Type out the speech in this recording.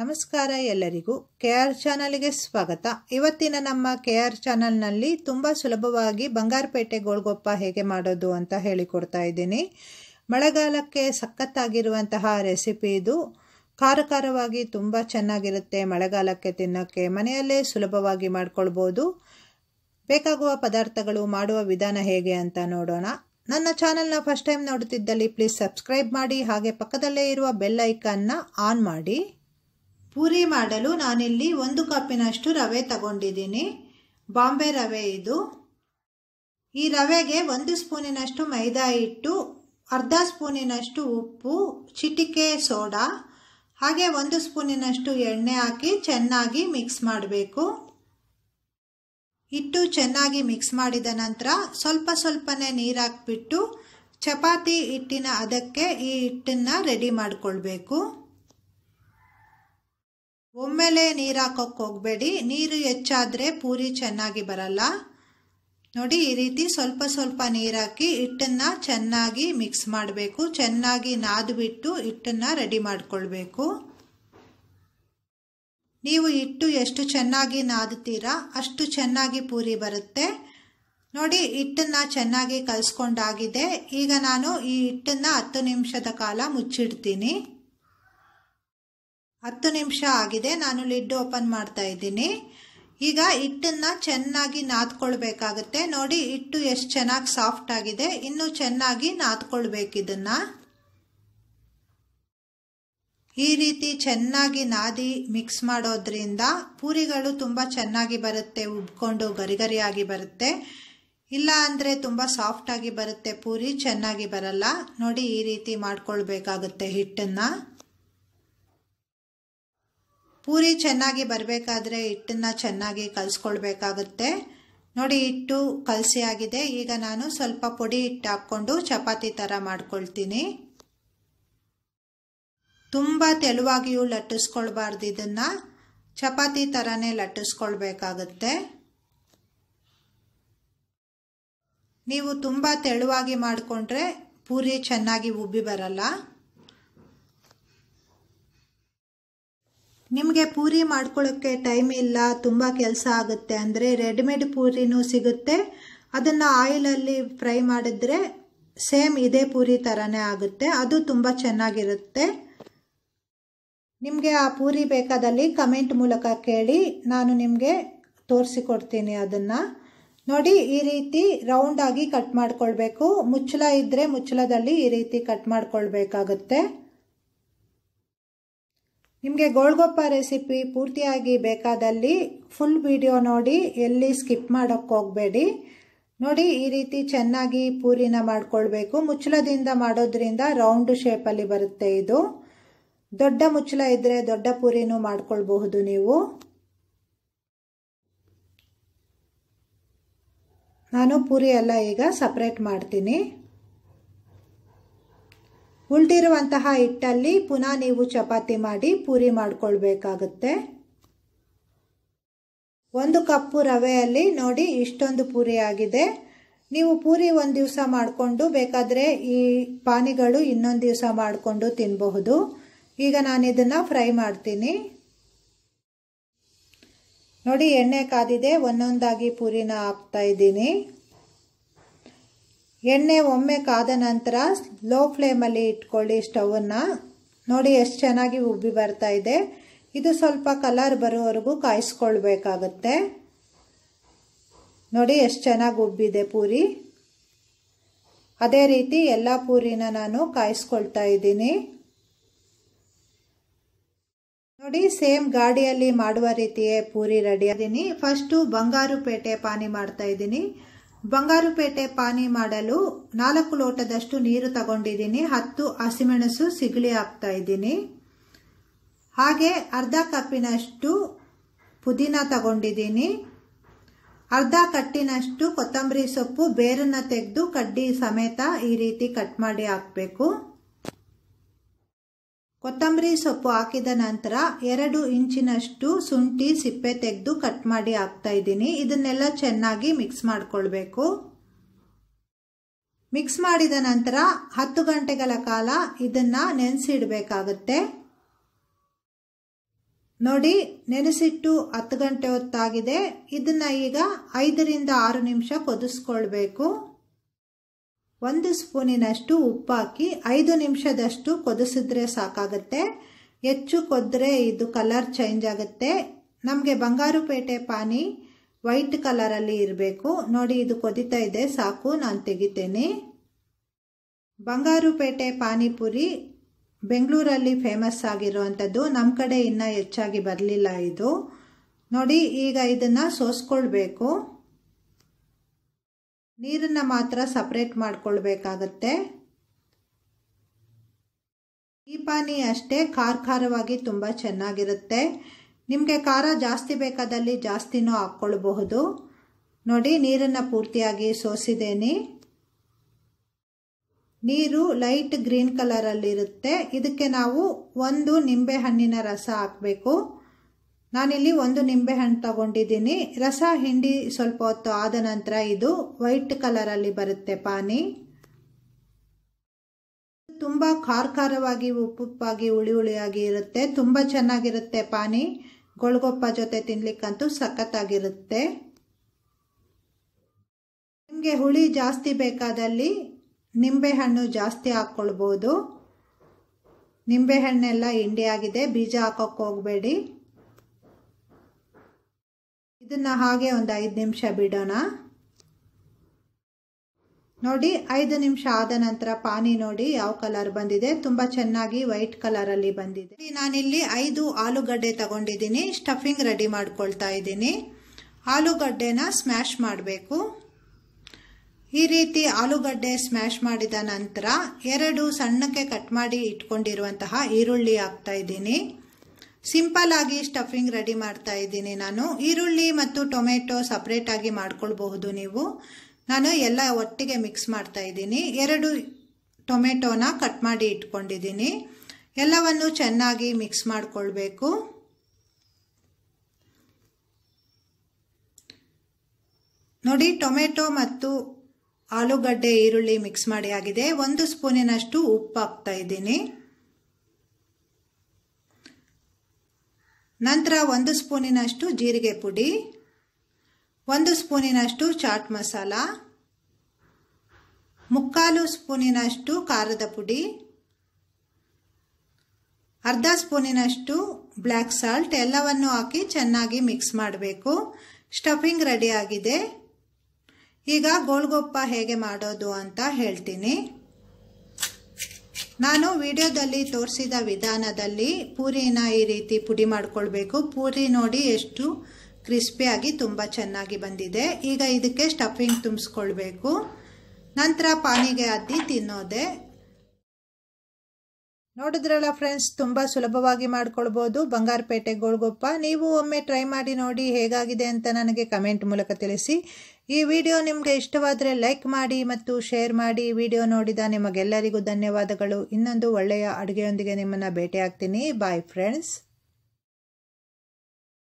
ನಮಸ್ಕಾರ ಎಲ್ಲರಿಗೂ K R ಚಾನಲ್ಗೆ ಸ್ವಾಗತ ಇವತ್ತಿನ ನಮ್ಮ ಕೆ ಆರ್ ಚಾನಲ್ನಲ್ಲಿ ತುಂಬ ಸುಲಭವಾಗಿ ಬಂಗಾರಪೇಟೆ ಗೋಳ್ಗೊಪ್ಪ ಹೇಗೆ ಮಾಡೋದು ಅಂತ ಹೇಳಿಕೊಡ್ತಾ ಇದ್ದೀನಿ ಮಳೆಗಾಲಕ್ಕೆ ಸಖತ್ತಾಗಿರುವಂತಹ ರೆಸಿಪಿ ಇದು ಖಾರ ತುಂಬ ಚೆನ್ನಾಗಿರುತ್ತೆ ಮಳೆಗಾಲಕ್ಕೆ ತಿನ್ನೋಕ್ಕೆ ಮನೆಯಲ್ಲೇ ಸುಲಭವಾಗಿ ಮಾಡ್ಕೊಳ್ಬೋದು ಬೇಕಾಗುವ ಪದಾರ್ಥಗಳು ಮಾಡುವ ವಿಧಾನ ಹೇಗೆ ಅಂತ ನೋಡೋಣ ನನ್ನ ಚಾನಲ್ನ ಫಸ್ಟ್ ಟೈಮ್ ನೋಡುತ್ತಿದ್ದಲ್ಲಿ ಪ್ಲೀಸ್ ಸಬ್ಸ್ಕ್ರೈಬ್ ಮಾಡಿ ಹಾಗೆ ಪಕ್ಕದಲ್ಲೇ ಇರುವ ಬೆಲ್ ಐಕಾನ್ನ ಆನ್ ಮಾಡಿ ಪೂರಿ ಮಾಡಲು ನಾನಿಲ್ಲಿ ಒಂದು ಕಪ್ಪಿನಷ್ಟು ರವೆ ತಗೊಂಡಿದ್ದೀನಿ ಬಾಂಬೆ ರವೆ ಇದು ಈ ರವೆಗೆ ಒಂದು ಸ್ಪೂನಿನಷ್ಟು ಮೈದಾ ಹಿಟ್ಟು ಅರ್ಧ ಸ್ಪೂನಿನಷ್ಟು ಉಪ್ಪು ಚಿಟಿಕೆ ಸೋಡಾ ಹಾಗೆ ಒಂದು ಸ್ಪೂನಿನಷ್ಟು ಎಣ್ಣೆ ಹಾಕಿ ಚೆನ್ನಾಗಿ ಮಿಕ್ಸ್ ಮಾಡಬೇಕು ಹಿಟ್ಟು ಚೆನ್ನಾಗಿ ಮಿಕ್ಸ್ ಮಾಡಿದ ನಂತರ ಸ್ವಲ್ಪ ಸ್ವಲ್ಪನೇ ನೀರು ಹಾಕ್ಬಿಟ್ಟು ಚಪಾತಿ ಹಿಟ್ಟಿನ ಅದಕ್ಕೆ ಈ ಹಿಟ್ಟನ್ನು ರೆಡಿ ಮಾಡಿಕೊಳ್ಬೇಕು ಒಮ್ಮೆಲೆ ನೀರು ಹಾಕೋಕ್ಕೆ ಹೋಗಬೇಡಿ ನೀರು ಹೆಚ್ಚಾದರೆ ಪೂರಿ ಚೆನ್ನಾಗಿ ಬರಲ್ಲ ನೋಡಿ ಈ ರೀತಿ ಸ್ವಲ್ಪ ಸ್ವಲ್ಪ ನೀರಾಕಿ ಹಿಟ್ಟನ್ನು ಚೆನ್ನಾಗಿ ಮಿಕ್ಸ್ ಮಾಡಬೇಕು ಚೆನ್ನಾಗಿ ನಾದ್ಬಿಟ್ಟು ಹಿಟ್ಟನ್ನು ರೆಡಿ ಮಾಡಿಕೊಳ್ಬೇಕು ನೀವು ಹಿಟ್ಟು ಎಷ್ಟು ಚೆನ್ನಾಗಿ ನಾದ್ತೀರಾ ಅಷ್ಟು ಚೆನ್ನಾಗಿ ಪೂರಿ ಬರುತ್ತೆ ನೋಡಿ ಹಿಟ್ಟನ್ನು ಚೆನ್ನಾಗಿ ಕಲಿಸ್ಕೊಂಡಾಗಿದೆ ಈಗ ನಾನು ಈ ಹಿಟ್ಟನ್ನು ಹತ್ತು ನಿಮಿಷದ ಕಾಲ ಮುಚ್ಚಿಡ್ತೀನಿ ಹತ್ತು ನಿಮಿಷ ಆಗಿದೆ ನಾನು ಲಿಡ್ ಓಪನ್ ಮಾಡ್ತಾ ಇದ್ದೀನಿ ಈಗ ಹಿಟ್ಟನ್ನು ಚೆನ್ನಾಗಿ ನಾದ್ಕೊಳ್ಬೇಕಾಗುತ್ತೆ ನೋಡಿ ಹಿಟ್ಟು ಎಷ್ಟು ಚೆನ್ನಾಗಿ ಸಾಫ್ಟ್ ಆಗಿದೆ ಇನ್ನೂ ಚೆನ್ನಾಗಿ ನಾದ್ಕೊಳ್ಬೇಕಿದನ್ನು ಈ ರೀತಿ ಚೆನ್ನಾಗಿ ನಾದಿ ಮಿಕ್ಸ್ ಮಾಡೋದ್ರಿಂದ ಪೂರಿಗಳು ತುಂಬ ಚೆನ್ನಾಗಿ ಬರುತ್ತೆ ಉಬ್ಕೊಂಡು ಗರಿಗರಿಯಾಗಿ ಬರುತ್ತೆ ಇಲ್ಲ ಅಂದರೆ ತುಂಬ ಸಾಫ್ಟಾಗಿ ಬರುತ್ತೆ ಪೂರಿ ಚೆನ್ನಾಗಿ ಬರಲ್ಲ ನೋಡಿ ಈ ರೀತಿ ಮಾಡ್ಕೊಳ್ಬೇಕಾಗುತ್ತೆ ಹಿಟ್ಟನ್ನು ಪೂರಿ ಚೆನ್ನಾಗಿ ಬರಬೇಕಾದ್ರೆ ಹಿಟ್ಟನ್ನು ಚೆನ್ನಾಗಿ ಕಲಿಸ್ಕೊಳ್ಬೇಕಾಗುತ್ತೆ ನೋಡಿ ಹಿಟ್ಟು ಕಲಸಿ ಆಗಿದೆ ಈಗ ನಾನು ಸ್ವಲ್ಪ ಪುಡಿ ಹಿಟ್ಟು ಹಾಕ್ಕೊಂಡು ಚಪಾತಿ ಥರ ಮಾಡ್ಕೊಳ್ತೀನಿ ತುಂಬ ತೆಳುವಾಗಿಯೂ ಲಟ್ಟಿಸ್ಕೊಳ್ಬಾರ್ದು ಇದನ್ನು ಚಪಾತಿ ಥರನೇ ಲಟ್ಟಿಸ್ಕೊಳ್ಬೇಕಾಗುತ್ತೆ ನೀವು ತುಂಬ ತೆಳುವಾಗಿ ಮಾಡಿಕೊಂಡ್ರೆ ಪೂರಿ ಚೆನ್ನಾಗಿ ಉಬ್ಬಿ ಬರಲ್ಲ ನಿಮಗೆ ಪೂರಿ ಮಾಡ್ಕೊಳ್ಳೋಕ್ಕೆ ಟೈಮ್ ಇಲ್ಲ ತುಂಬ ಕೆಲಸ ಆಗುತ್ತೆ ಅಂದರೆ ರೆಡಿಮೇಡ್ ಪೂರಿನೂ ಸಿಗುತ್ತೆ ಅದನ್ನು ಆಯಿಲಲ್ಲಿ ಫ್ರೈ ಮಾಡಿದ್ರೆ ಸೇಮ್ ಇದೇ ಪೂರಿ ಥರನೇ ಆಗುತ್ತೆ ಅದು ತುಂಬ ಚೆನ್ನಾಗಿರುತ್ತೆ ನಿಮಗೆ ಆ ಪೂರಿ ಬೇಕಾದಲ್ಲಿ ಕಮೆಂಟ್ ಮೂಲಕ ಕೇಳಿ ನಾನು ನಿಮಗೆ ತೋರಿಸಿಕೊಡ್ತೀನಿ ಅದನ್ನು ನೋಡಿ ಈ ರೀತಿ ರೌಂಡಾಗಿ ಕಟ್ ಮಾಡ್ಕೊಳ್ಬೇಕು ಮುಚ್ಚಳ ಇದ್ದರೆ ಮುಚ್ಚಳದಲ್ಲಿ ಈ ರೀತಿ ಕಟ್ ಮಾಡ್ಕೊಳ್ಬೇಕಾಗುತ್ತೆ ನಿಮಗೆ ಗೋಳ್ಗೊಪ್ಪ ರೆಸಿಪಿ ಪೂರ್ತಿಯಾಗಿ ಬೇಕಾದಲ್ಲಿ ಫುಲ್ ವಿಡಿಯೋ ನೋಡಿ ಎಲ್ಲಿ ಸ್ಕಿಪ್ ಮಾಡೋಕ್ಕೆ ಹೋಗಬೇಡಿ ನೋಡಿ ಈ ರೀತಿ ಚೆನ್ನಾಗಿ ಪೂರಿನ ಮಾಡಿಕೊಳ್ಬೇಕು ಮುಚ್ಚಳದಿಂದ ಮಾಡೋದ್ರಿಂದ ರೌಂಡ್ ಶೇಪಲ್ಲಿ ಬರುತ್ತೆ ಇದು ದೊಡ್ಡ ಮುಚ್ಚಳ ಇದ್ದರೆ ದೊಡ್ಡ ಪೂರಿನೂ ಮಾಡ್ಕೊಳ್ಬಹುದು ನೀವು ನಾನು ಪೂರಿ ಎಲ್ಲ ಈಗ ಸಪ್ರೇಟ್ ಮಾಡ್ತೀನಿ ಉಳಿದಿರುವಂತಹ ಹಿಟ್ಟಲ್ಲಿ ಪುನಃ ನೀವು ಚಪಾತಿ ಮಾಡಿ ಪೂರಿ ಮಾಡಿಕೊಳ್ಬೇಕಾಗುತ್ತೆ ಒಂದು ಕಪ್ಪು ರವೆಯಲ್ಲಿ ನೋಡಿ ಇಷ್ಟೊಂದು ಪೂರಿ ಆಗಿದೆ ನೀವು ಪೂರಿ ಒಂದು ದಿವಸ ಮಾಡಿಕೊಂಡು ಬೇಕಾದರೆ ಈ ಪಾನಿಗಳು ಇನ್ನೊಂದು ದಿವಸ ಮಾಡಿಕೊಂಡು ತಿನ್ನಬಹುದು ಈಗ ನಾನು ಇದನ್ನು ಫ್ರೈ ಮಾಡ್ತೀನಿ ನೋಡಿ ಎಣ್ಣೆ ಕಾದಿದೆ ಒಂದೊಂದಾಗಿ ಪೂರಿನ ಹಾಕ್ತಾ ಇದ್ದೀನಿ ಎಣ್ಣೆ ಒಮ್ಮೆ ಕಾದ ನಂತರ ಲೋ ಫ್ಲೇಮಲ್ಲಿ ಇಟ್ಕೊಳ್ಳಿ ಸ್ಟವನ್ನು ನೋಡಿ ಎಷ್ಟು ಚೆನ್ನಾಗಿ ಉಬ್ಬಿ ಬರ್ತಾ ಇದೆ ಇದು ಸ್ವಲ್ಪ ಕಲರ್ ಬರೋವರೆಗೂ ಕಾಯಿಸ್ಕೊಳ್ಬೇಕಾಗತ್ತೆ ನೋಡಿ ಎಷ್ಟು ಚೆನ್ನಾಗಿ ಉಬ್ಬಿದೆ ಪೂರಿ ಅದೇ ರೀತಿ ಎಲ್ಲ ಪೂರಿನ ನಾನು ಕಾಯಿಸ್ಕೊಳ್ತಾ ಇದ್ದೀನಿ ನೋಡಿ ಸೇಮ್ ಗಾಡಿಯಲ್ಲಿ ಮಾಡುವ ರೀತಿಯೇ ಪೂರಿ ರೆಡಿ ಆಗಿದ್ದೀನಿ ಫಸ್ಟು ಬಂಗಾರು ಪೇಟೆ ಪಾನಿ ಮಾಡ್ತಾ ಇದ್ದೀನಿ ಬಂಗಾರುಪೇಟೆ ಪಾನಿ ಮಾಡಲು ನಾಲ್ಕು ಲೋಟದಷ್ಟು ನೀರು ತಗೊಂಡಿದ್ದೀನಿ ಹತ್ತು ಹಸಿಮೆಣಸು ಸಿಗಳಿ ಹಾಕ್ತಾ ಇದ್ದೀನಿ ಹಾಗೆ ಅರ್ಧ ಕಪ್ಪಿನಷ್ಟು ಪುದೀನ ತಗೊಂಡಿದ್ದೀನಿ ಅರ್ಧ ಕಟ್ಟಿನಷ್ಟು ಕೊತ್ತಂಬರಿ ಸೊಪ್ಪು ಬೇರನ್ನು ತೆಗೆದು ಕಡ್ಡಿ ಸಮೇತ ಈ ರೀತಿ ಕಟ್ ಮಾಡಿ ಹಾಕಬೇಕು ಕೊತ್ತಂಬರಿ ಸೊಪ್ಪು ಹಾಕಿದ ನಂತರ ಎರಡು ಇಂಚಿನಷ್ಟು ಶುಂಠಿ ಸಿಪ್ಪೆ ತೆಗೆದು ಕಟ್ ಮಾಡಿ ಹಾಕ್ತಾ ಇದ್ದೀನಿ ಇದನ್ನೆಲ್ಲ ಚೆನ್ನಾಗಿ ಮಿಕ್ಸ್ ಮಾಡಿಕೊಳ್ಬೇಕು ಮಿಕ್ಸ್ ಮಾಡಿದ ನಂತರ ಹತ್ತು ಗಂಟೆಗಳ ಕಾಲ ಇದನ್ನು ನೆನೆಸಿಡಬೇಕಾಗತ್ತೆ ನೋಡಿ ನೆನೆಸಿಟ್ಟು ಹತ್ತು ಗಂಟೆ ಹೊತ್ತಾಗಿದೆ ಇದನ್ನು ಈಗ ಐದರಿಂದ ಆರು ನಿಮಿಷ ಕುದಿಸ್ಕೊಳ್ಬೇಕು ಒಂದು ಸ್ಪೂನಿನಷ್ಟು ಉಪ್ಪಾಕಿ ಐದು ನಿಮಿಷದಷ್ಟು ಕೊದಿಸಿದ್ರೆ ಸಾಕಾಗುತ್ತೆ ಹೆಚ್ಚು ಕೊದ್ರೆ ಇದು ಕಲರ್ ಚೇಂಜ್ ಆಗುತ್ತೆ ನಮಗೆ ಬಂಗಾರುಪೇಟೆ ಪಾನಿ ವೈಟ್ ಕಲರಲ್ಲಿ ಇರಬೇಕು ನೋಡಿ ಇದು ಕೊದಿತಾ ಇದೆ ಸಾಕು ನಾನು ತೆಗಿತೇನೆ ಬಂಗಾರುಪೇಟೆ ಪಾನಿಪುರಿ ಬೆಂಗಳೂರಲ್ಲಿ ಫೇಮಸ್ ಆಗಿರುವಂಥದ್ದು ನಮ್ಮ ಕಡೆ ಇನ್ನೂ ಹೆಚ್ಚಾಗಿ ಬರಲಿಲ್ಲ ಇದು ನೋಡಿ ಈಗ ಇದನ್ನು ಸೋಸ್ಕೊಳ್ಬೇಕು ನೀರನ್ನು ಮಾತ್ರ ಸಪ್ರೇಟ್ ಮಾಡಿಕೊಳ್ಬೇಕಾಗತ್ತೆ ಈ ಪಾನಿ ಅಷ್ಟೇ ಖಾರ ಖಾರವಾಗಿ ತುಂಬ ಚೆನ್ನಾಗಿರುತ್ತೆ ನಿಮಗೆ ಖಾರ ಜಾಸ್ತಿ ಬೇಕಾದಲ್ಲಿ ಜಾಸ್ತಿನೂ ಹಾಕ್ಕೊಳ್ಬಹುದು ನೋಡಿ ನೀರನ್ನು ಪೂರ್ತಿಯಾಗಿ ಸೋಸಿದ್ದೇನೆ ನೀರು ಲೈಟ್ ಗ್ರೀನ್ ಕಲರಲ್ಲಿರುತ್ತೆ ಇದಕ್ಕೆ ನಾವು ಒಂದು ನಿಂಬೆ ಹಣ್ಣಿನ ರಸ ಹಾಕಬೇಕು ನಾನಿಲ್ಲಿ ಒಂದು ನಿಂಬೆಹಣ್ಣು ತಗೊಂಡಿದ್ದೀನಿ ರಸ ಹಿಂಡಿ ಸ್ವಲ್ಪ ಹೊತ್ತು ಆದ ನಂತರ ಇದು ವೈಟ್ ಕಲರಲ್ಲಿ ಬರುತ್ತೆ ಪಾನಿ ತುಂಬ ಖಾರ ಖಾರವಾಗಿ ಉಪ್ಪುಪ್ಪಾಗಿ ಹುಳಿ ಹುಳಿಯಾಗಿ ಇರುತ್ತೆ ತುಂಬ ಚೆನ್ನಾಗಿರುತ್ತೆ ಪಾನಿ ಗೊಳಗೊಪ್ಪ ಜೊತೆ ತಿನ್ಲಿಕ್ಕಂತೂ ಸಖತ್ತಾಗಿರುತ್ತೆ ನಿಮಗೆ ಹುಳಿ ಜಾಸ್ತಿ ಬೇಕಾದಲ್ಲಿ ನಿಂಬೆಹಣ್ಣು ಜಾಸ್ತಿ ಹಾಕ್ಕೊಳ್ಬೋದು ನಿಂಬೆಹಣ್ಣೆಲ್ಲ ಹಿಂಡಿ ಆಗಿದೆ ಬೀಜ ಹಾಕೋಕ್ಕೆ ಹೋಗಬೇಡಿ ಇದನ್ನ ಹಾಗೆ ಒಂದು ಐದು ನಿಮಿಷ ಬಿಡೋಣ ನೋಡಿ ಐದು ನಿಮಿಷ ಆದ ನಂತರ ಪಾನಿ ನೋಡಿ ಯಾವ ಕಲರ್ ಬಂದಿದೆ ತುಂಬಾ ಚೆನ್ನಾಗಿ ವೈಟ್ ಕಲರ್ ಅಲ್ಲಿ ಬಂದಿದೆ ನಾನಿಲ್ಲಿ ಐದು ಆಲೂಗಡ್ಡೆ ತಗೊಂಡಿದ್ದೀನಿ ಸ್ಟಫಿಂಗ್ ರೆಡಿ ಮಾಡ್ಕೊಳ್ತಾ ಇದ್ದೀನಿ ಆಲೂಗಡ್ಡೆನ ಸ್ಮ್ಯಾಶ್ ಮಾಡಬೇಕು ಈ ರೀತಿ ಆಲೂಗಡ್ಡೆ ಸ್ಮ್ಯಾಶ್ ಮಾಡಿದ ನಂತರ ಎರಡು ಸಣ್ಣಕ್ಕೆ ಕಟ್ ಮಾಡಿ ಇಟ್ಕೊಂಡಿರುವಂತಹ ಈರುಳ್ಳಿ ಹಾಕ್ತಾ ಇದ್ದೀನಿ ಸಿಂಪಲ್ ಆಗಿ ಸ್ಟಫಿಂಗ್ ರೆಡಿ ಮಾಡ್ತಾ ಇದ್ದೀನಿ ನಾನು ಈರುಳ್ಳಿ ಮತ್ತು ಟೊಮೆಟೊ ಸಪ್ರೇಟಾಗಿ ಮಾಡ್ಕೊಳ್ಬಹುದು ನೀವು ನಾನು ಎಲ್ಲ ಒಟ್ಟಿಗೆ ಮಿಕ್ಸ್ ಮಾಡ್ತಾ ಇದ್ದೀನಿ ಎರಡು ಟೊಮೆಟೊನ ಕಟ್ ಮಾಡಿ ಇಟ್ಕೊಂಡಿದ್ದೀನಿ ಎಲ್ಲವನ್ನು ಚೆನ್ನಾಗಿ ಮಿಕ್ಸ್ ಮಾಡಿಕೊಳ್ಬೇಕು ನೋಡಿ ಟೊಮೆಟೊ ಮತ್ತು ಆಲೂಗಡ್ಡೆ ಈರುಳ್ಳಿ ಮಿಕ್ಸ್ ಮಾಡಿ ಆಗಿದೆ ಒಂದು ಸ್ಪೂನಿನಷ್ಟು ಉಪ್ಪು ಹಾಕ್ತಾ ಇದ್ದೀನಿ ನಂತರ ಒಂದು ಸ್ಪೂನಿನಷ್ಟು ಜೀರಿಗೆ ಪುಡಿ ಒಂದು ಸ್ಪೂನಿನಷ್ಟು ಚಾಟ್ ಮಸಾಲ ಮುಕ್ಕಾಲು ಸ್ಪೂನಿನಷ್ಟು ಖಾರದ ಪುಡಿ ಅರ್ಧ ಸ್ಪೂನಿನಷ್ಟು ಬ್ಲ್ಯಾಕ್ ಸಾಲ್ಟ್ ಎಲ್ಲವನ್ನು ಹಾಕಿ ಚೆನ್ನಾಗಿ ಮಿಕ್ಸ್ ಮಾಡಬೇಕು ಸ್ಟಫಿಂಗ್ ರೆಡಿ ಆಗಿದೆ ಈಗ ಗೋಳ್ಗೊಪ್ಪ ಹೇಗೆ ಮಾಡೋದು ಅಂತ ಹೇಳ್ತೀನಿ ನಾನು ವಿಡಿಯೋದಲ್ಲಿ ತೋರಿಸಿದ ವಿಧಾನದಲ್ಲಿ ಪೂರಿನ ಈ ರೀತಿ ಪುಡಿ ಮಾಡಿಕೊಳ್ಬೇಕು ಪೂರಿ ನೋಡಿ ಎಷ್ಟು ಕ್ರಿಸ್ಪಿಯಾಗಿ ತುಂಬ ಚೆನ್ನಾಗಿ ಬಂದಿದೆ ಈಗ ಇದಕ್ಕೆ ಸ್ಟಫಿಂಗ್ ತುಂಬಿಸ್ಕೊಳ್ಬೇಕು ನಂತರ ಪಾನಿಗೆ ಅದ್ದಿ ತಿನ್ನೋದೆ ನೋಡಿದ್ರಲ್ಲ ಫ್ರೆಂಡ್ಸ್ ತುಂಬ ಸುಲಭವಾಗಿ ಮಾಡ್ಕೊಳ್ಬೋದು ಬಂಗಾರಪೇಟೆ ಗೋಳ್ಗೊಪ್ಪ ನೀವು ಒಮ್ಮೆ ಟ್ರೈ ಮಾಡಿ ನೋಡಿ ಹೇಗಾಗಿದೆ ಅಂತ ನನಗೆ ಕಮೆಂಟ್ ಮೂಲಕ ತಿಳಿಸಿ ಈ ವಿಡಿಯೋ ನಿಮಗೆ ಇಷ್ಟವಾದರೆ ಲೈಕ್ ಮಾಡಿ ಮತ್ತು ಶೇರ್ ಮಾಡಿ ವಿಡಿಯೋ ನೋಡಿದ ನಿಮಗೆಲ್ಲರಿಗೂ ಧನ್ಯವಾದಗಳು ಇನ್ನೊಂದು ಒಳ್ಳೆಯ ಅಡುಗೆಯೊಂದಿಗೆ ನಿಮ್ಮನ್ನು ಭೇಟಿಯಾಗ್ತೀನಿ ಬಾಯ್ ಫ್ರೆಂಡ್ಸ್